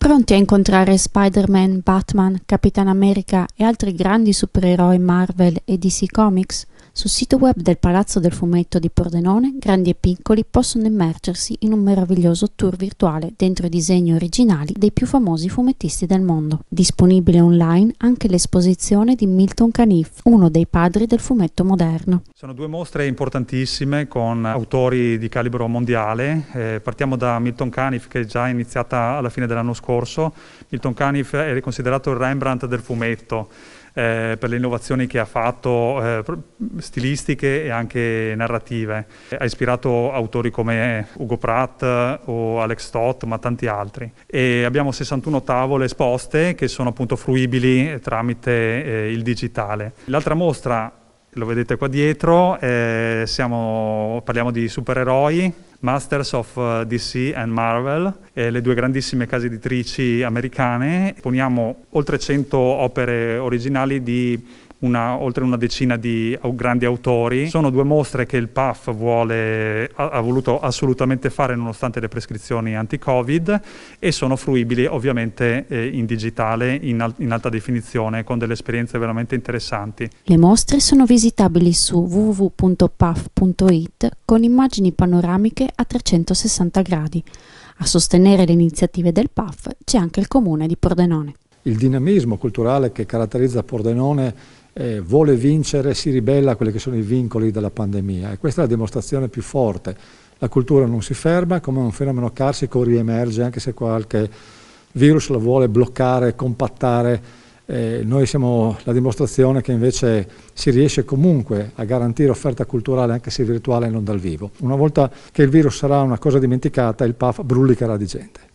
pronti a incontrare Spider-Man, Batman, Capitan America e altri grandi supereroi Marvel e DC Comics? Sul sito web del Palazzo del Fumetto di Pordenone, grandi e piccoli possono immergersi in un meraviglioso tour virtuale dentro i disegni originali dei più famosi fumettisti del mondo. Disponibile online anche l'esposizione di Milton Caniff, uno dei padri del fumetto moderno. Sono due mostre importantissime con autori di calibro mondiale. Eh, partiamo da Milton Caniff che è già iniziata alla fine dell'anno scorso. Milton Caniff è considerato il Rembrandt del fumetto eh, per le innovazioni che ha fatto eh, stilistiche e anche narrative. Ha ispirato autori come Ugo Pratt o Alex Stott, ma tanti altri. E abbiamo 61 tavole esposte che sono appunto fruibili tramite eh, il digitale. L'altra mostra lo vedete qua dietro, eh, siamo, parliamo di supereroi, Masters of eh, DC and Marvel, eh, le due grandissime case editrici americane. Poniamo oltre 100 opere originali di una, oltre una decina di grandi autori. Sono due mostre che il PAF vuole, ha, ha voluto assolutamente fare nonostante le prescrizioni anti-Covid e sono fruibili ovviamente eh, in digitale, in, al, in, alta definizione, con delle esperienze veramente interessanti. Le mostre sono visitabili su www.paf.it con immagini panoramiche a 360 gradi. A sostenere le iniziative del PAF c'è anche il comune di Pordenone. Il dinamismo culturale che caratterizza Pordenone eh, vuole vincere, si ribella a quelli che sono i vincoli della pandemia e questa è la dimostrazione più forte. La cultura non si ferma, come un fenomeno carsico riemerge anche se qualche virus lo vuole bloccare, compattare. Eh, noi siamo la dimostrazione che invece si riesce comunque a garantire offerta culturale anche se virtuale e non dal vivo. Una volta che il virus sarà una cosa dimenticata, il PAF brulicherà di gente.